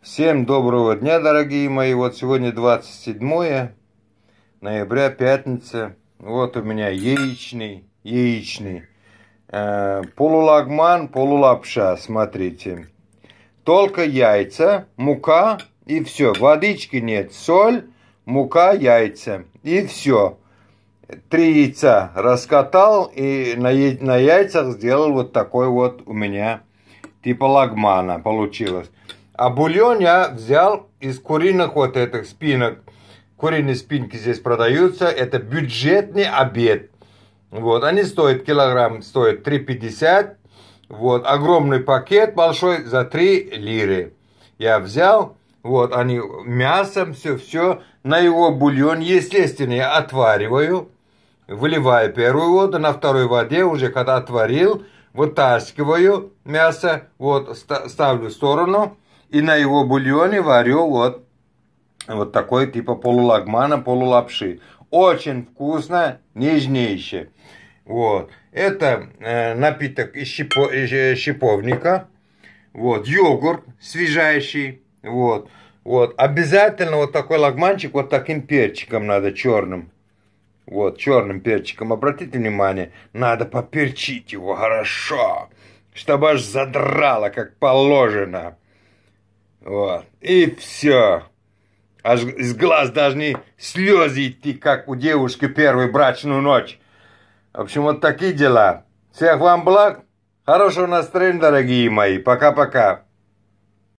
Всем доброго дня, дорогие мои. Вот сегодня 27 ноября, пятница. Вот у меня яичный, яичный. Э, полулагман, полулапша, смотрите. Только яйца, мука и все. Водички нет, соль, мука, яйца и все. Три яйца раскатал и на, на яйцах сделал вот такой вот у меня типа лагмана получилось. А бульон я взял из куриных вот этих спинок. Куриные спинки здесь продаются. Это бюджетный обед. Вот, они стоят, килограмм стоит 3,50. Вот, огромный пакет большой за 3 лиры. Я взял, вот, они мясом, все-все. На его бульон, естественно, я отвариваю. Выливаю первую воду, на второй воде уже, когда отварил, вытаскиваю мясо, вот, ставлю в сторону и на его бульоне варю вот, вот такой типа полулагмана, полулапши. Очень вкусно, нежнейшее. Вот. Это э, напиток из, щепо, из э, щиповника. Вот. Йогурт свежайший. Вот. Вот. Обязательно вот такой лагманчик вот таким перчиком надо, черным. Вот, черным перчиком. Обратите внимание, надо поперчить его хорошо, чтобы аж задрало, как положено. Вот. И все. Аж из глаз должны слезы идти, как у девушки первую брачную ночь. В общем, вот такие дела. Всех вам благ. Хорошего настроения, дорогие мои. Пока-пока.